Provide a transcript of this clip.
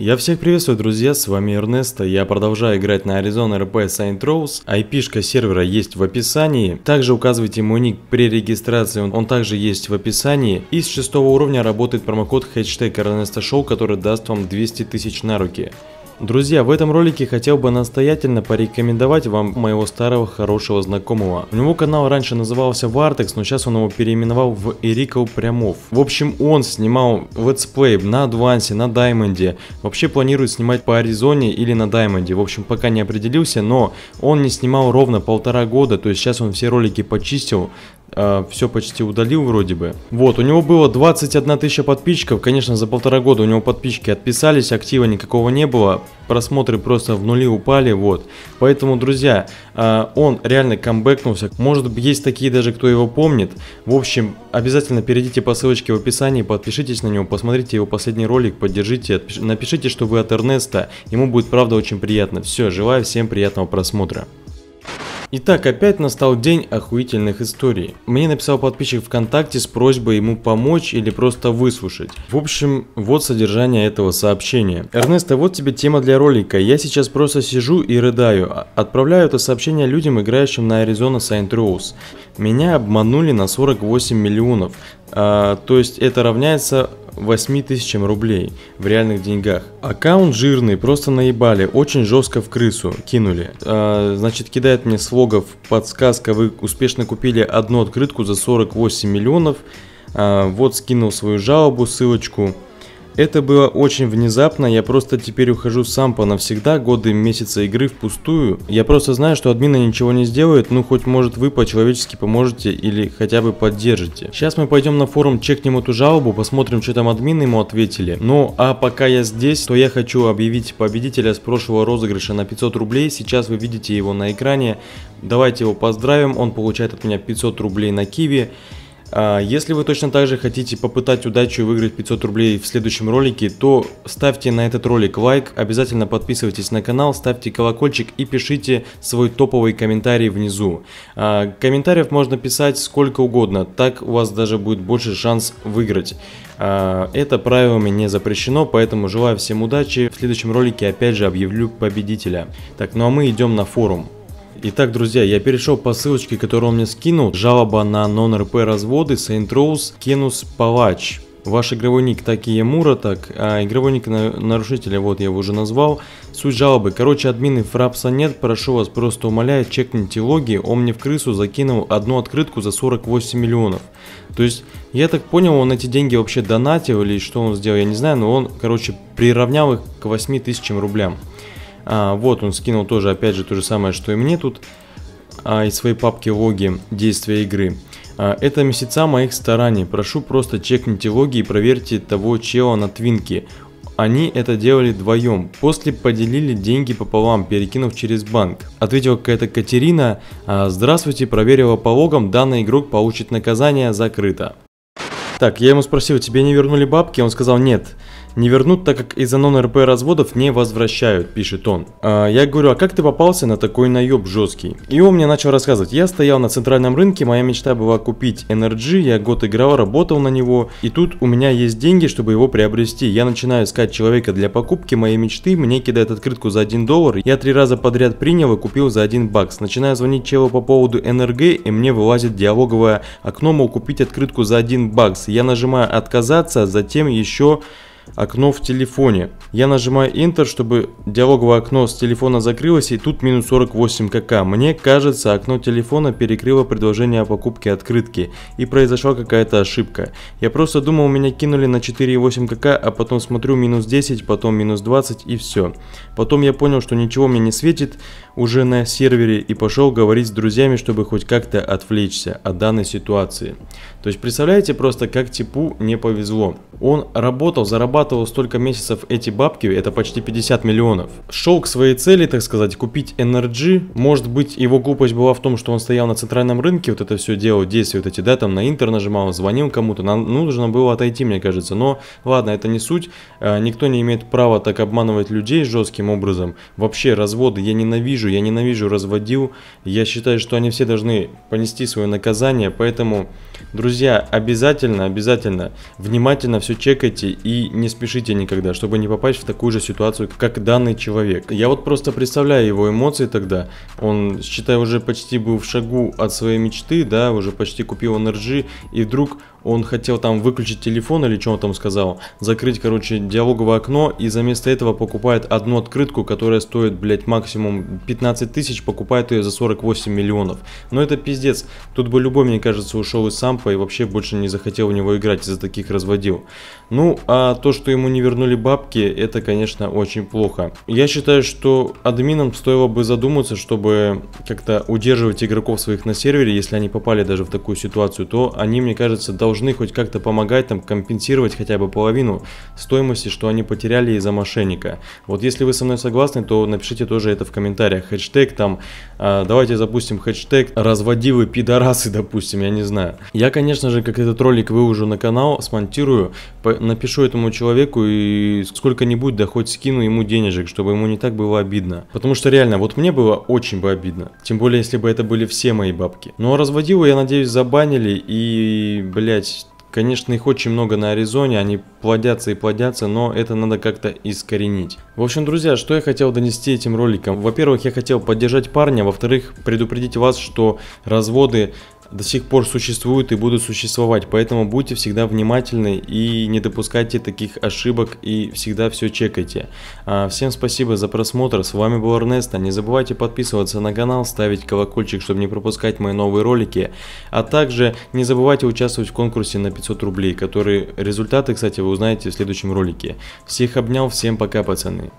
Я всех приветствую, друзья, с вами Эрнесто, я продолжаю играть на Arizona RP Saint Rose, айпишка сервера есть в описании, также указывайте мой ник при регистрации, он, он также есть в описании, и с 6 уровня работает промокод хэштег Эрнесто Шоу, который даст вам 200 тысяч на руки. Друзья, в этом ролике хотел бы настоятельно порекомендовать вам моего старого хорошего знакомого. У него канал раньше назывался Вартекс, но сейчас он его переименовал в Эрикл Прямов. В общем, он снимал летсплей на Адвансе, на Даймонде. Вообще планирует снимать по Аризоне или на Даймонде. В общем, пока не определился, но он не снимал ровно полтора года, то есть сейчас он все ролики почистил, э, а, все почти удалил вроде бы. Вот, у него было 21 тысяча подписчиков, конечно, за полтора года у него подписчики отписались, актива никакого не было, просмотры просто в нули упали, вот. Поэтому, друзья, э, он реально камбэкнулся, может быть есть такие даже, кто его помнит. В общем, обязательно перейдите по ссылочке в описании, подпишитесь на него, посмотрите его последний ролик, поддержите, напишите, что вы от Эрнеста, ему будет правда очень приятно. Все, желаю всем приятного просмотра. Итак, опять настал день охуительных историй. Мне написал подписчик ВКонтакте с просьбой ему помочь или просто выслушать. В общем, вот содержание этого сообщения. Эрнеста, вот тебе тема для ролика. Я сейчас просто сижу и рыдаю. А, отправляю это сообщение людям, играющим на Arizona Saint Rose. Меня обманули на 48 миллионов. А, то есть это равняется 8 тысячам рублей в реальных деньгах. Аккаунт жирный, просто наебали, очень жестко в крысу кинули. А, значит, кидает мне слогов подсказка, вы успешно купили одну открытку за 48 миллионов. А, вот скинул свою жалобу, ссылочку. Это было очень внезапно, я просто теперь ухожу сам навсегда, годы, месяца игры впустую. Я просто знаю, что админа ничего не сделают, ну хоть может вы по-человечески поможете или хотя бы поддержите. Сейчас мы пойдем на форум, чекнем эту жалобу, посмотрим, что там админы ему ответили. Ну, а пока я здесь, то я хочу объявить победителя с прошлого розыгрыша на 500 рублей, сейчас вы видите его на экране. Давайте его поздравим, он получает от меня 500 рублей на Киви. А, если вы точно так же хотите попытать удачу и выиграть 500 рублей в следующем ролике, то ставьте на этот ролик лайк, обязательно подписывайтесь на канал, ставьте колокольчик и пишите свой топовый комментарий внизу. А, комментариев можно писать сколько угодно, так у вас даже будет больше шанс выиграть. А, это правилами не запрещено, поэтому желаю всем удачи. В следующем ролике опять же объявлю победителя. Так, ну а мы идем на форум. Итак, друзья, я перешел по ссылочке, которую он мне скинул. Жалоба на нон-РП разводы Saint Rose Кенус Палач. Ваш игровой ник такие Мура, так, а игровой ник на, нарушителя, вот я его уже назвал. Суть жалобы. Короче, админы фрапса нет, прошу вас, просто умоляю, чекните логи, он мне в крысу закинул одну открытку за 48 миллионов. То есть, я так понял, он эти деньги вообще донатил или что он сделал, я не знаю, но он, короче, приравнял их к 8 тысячам рублям. А, вот он скинул тоже, опять же, то же самое, что и мне тут а, из своей папки логи действия игры. А, это месяца моих стараний. Прошу просто чекните логи и проверьте того чела на твинке. Они это делали вдвоем, после поделили деньги пополам, перекинув через банк. Ответила какая-то Катерина, а, здравствуйте, проверила по логам, данный игрок получит наказание, закрыто. Так, я ему спросил, тебе не вернули бабки? Он сказал, нет. Не вернут, так как из-за нон-РП разводов не возвращают, пишет он. А я говорю, а как ты попался на такой наеб жесткий? И он мне начал рассказывать, я стоял на центральном рынке, моя мечта была купить NRG, я год играл, работал на него, и тут у меня есть деньги, чтобы его приобрести. Я начинаю искать человека для покупки моей мечты, мне кидают открытку за 1 доллар, я три раза подряд принял и купил за 1 бакс. Начинаю звонить челу по поводу НРГ, и мне вылазит диалоговое окно, мол, купить открытку за 1 бакс. Я нажимаю отказаться, затем еще окно в телефоне. Я нажимаю Enter, чтобы диалоговое окно с телефона закрылось, и тут минус 48 кк. Мне кажется, окно телефона перекрыло предложение о покупке открытки, и произошла какая-то ошибка. Я просто думал, меня кинули на 4,8 кк, а потом смотрю минус 10, потом минус 20 и все. Потом я понял, что ничего мне не светит уже на сервере и пошел говорить с друзьями, чтобы хоть как-то отвлечься от данной ситуации. То есть представляете просто, как типу не повезло. Он работал, зарабатывал столько месяцев эти бабки, это почти 50 миллионов. Шел к своей цели, так сказать, купить NRG. Может быть, его глупость была в том, что он стоял на центральном рынке, вот это все делал, действия вот эти, да, там на интер нажимал, звонил кому-то. Нам нужно было отойти, мне кажется. Но ладно, это не суть. Э, никто не имеет права так обманывать людей жестким образом. Вообще, разводы я ненавижу, я ненавижу разводил. Я считаю, что они все должны понести свое наказание, поэтому... Друзья, обязательно, обязательно, внимательно все чекайте и не спешите никогда, чтобы не попасть в такую же ситуацию, как данный человек. Я вот просто представляю его эмоции тогда. Он, считай, уже почти был в шагу от своей мечты, да, уже почти купил NRG, и вдруг он хотел там выключить телефон или что он там сказал, закрыть, короче, диалоговое окно, и за место этого покупает одну открытку, которая стоит, блять, максимум 15 тысяч, покупает ее за 48 миллионов. Но это пиздец. Тут бы любой, мне кажется, ушел и сам Трампа и вообще больше не захотел в него играть, из-за таких разводил. Ну, а то, что ему не вернули бабки, это, конечно, очень плохо. Я считаю, что админам стоило бы задуматься, чтобы как-то удерживать игроков своих на сервере, если они попали даже в такую ситуацию, то они, мне кажется, должны хоть как-то помогать там компенсировать хотя бы половину стоимости, что они потеряли из-за мошенника. Вот если вы со мной согласны, то напишите тоже это в комментариях. Хэштег там, а, давайте запустим хэштег разводивы пидорасы, допустим, я не знаю. Я я, конечно же, как этот ролик выложу на канал, смонтирую, напишу этому человеку и сколько-нибудь, да хоть скину ему денежек, чтобы ему не так было обидно. Потому что реально, вот мне было очень бы обидно. Тем более, если бы это были все мои бабки. Но разводил я надеюсь, забанили и, блять, Конечно, их очень много на Аризоне, они плодятся и плодятся, но это надо как-то искоренить. В общем, друзья, что я хотел донести этим роликом? Во-первых, я хотел поддержать парня, во-вторых, предупредить вас, что разводы до сих пор существуют и будут существовать, поэтому будьте всегда внимательны и не допускайте таких ошибок и всегда все чекайте. А, всем спасибо за просмотр, с вами был Эрнеста, не забывайте подписываться на канал, ставить колокольчик, чтобы не пропускать мои новые ролики, а также не забывайте участвовать в конкурсе на 500 рублей, которые результаты, кстати, вы узнаете в следующем ролике. Всех обнял, всем пока, пацаны.